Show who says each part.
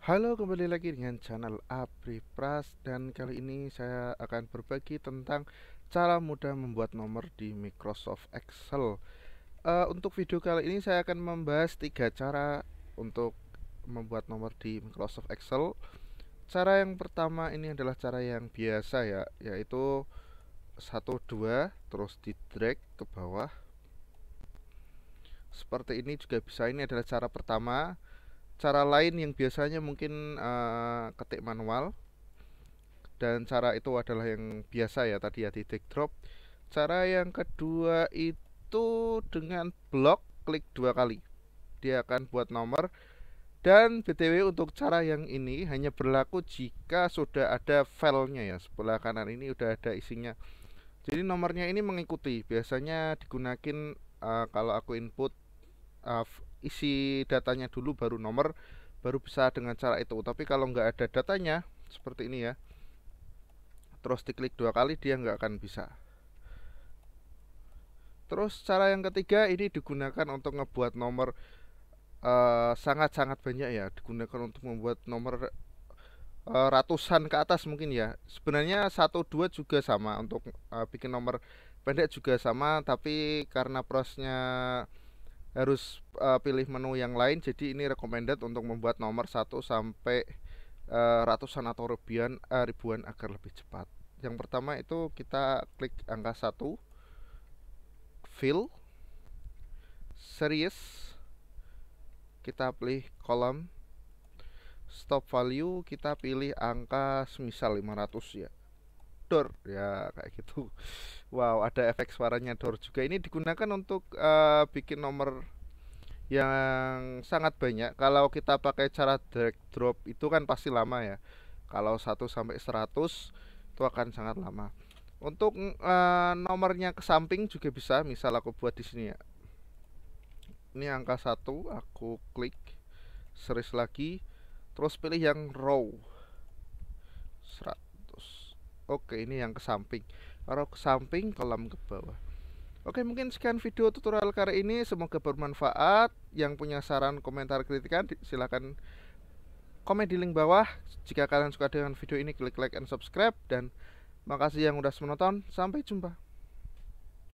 Speaker 1: Halo, kembali lagi dengan channel Apri Pras dan kali ini saya akan berbagi tentang cara mudah membuat nomor di Microsoft Excel. Uh, untuk video kali ini saya akan membahas tiga cara untuk membuat nomor di Microsoft Excel. Cara yang pertama ini adalah cara yang biasa ya, yaitu 1 2 terus di drag ke bawah. Seperti ini juga bisa. Ini adalah cara pertama cara lain yang biasanya mungkin uh, ketik manual dan cara itu adalah yang biasa ya tadi ya titik drop cara yang kedua itu dengan blok klik dua kali dia akan buat nomor dan btw untuk cara yang ini hanya berlaku jika sudah ada filenya ya sebelah kanan ini udah ada isinya jadi nomornya ini mengikuti biasanya digunakan uh, eh, kalau aku input uh, isi datanya dulu baru nomor baru bisa dengan cara itu tapi kalau nggak ada datanya seperti ini ya terus diklik dua kali dia nggak akan bisa terus cara yang ketiga ini digunakan untuk ngebuat nomor eh, sangat-sangat uh, banyak ya digunakan untuk membuat nomor uh, ratusan ke atas mungkin ya sebenarnya satu dua juga sama untuk uh, bikin nomor pendek juga sama tapi karena prosesnya harus uh, pilih menu yang lain jadi ini recommended untuk membuat nomor 1 sampai uh, ratusan atau ribuan uh, ribuan agar lebih cepat yang pertama itu kita klik angka 1 fill series kita pilih kolom stop value kita pilih angka semisal 500 ya door ya kayak gitu wow ada efek suaranya door juga ini digunakan untuk uh, bikin nomor yang sangat banyak kalau kita pakai cara drag drop itu kan pasti lama ya kalau 1 sampai 100 itu akan sangat lama untuk uh, nomornya ke samping juga bisa misal aku buat di sini ya ini angka satu aku klik seris lagi terus pilih yang row 100 oke ini yang ke samping kalau ke samping kolam ke bawah Oke mungkin sekian video tutorial kali ini Semoga bermanfaat Yang punya saran, komentar, kritikan silahkan komen di link bawah Jika kalian suka dengan video ini klik like and subscribe Dan makasih yang udah menonton Sampai jumpa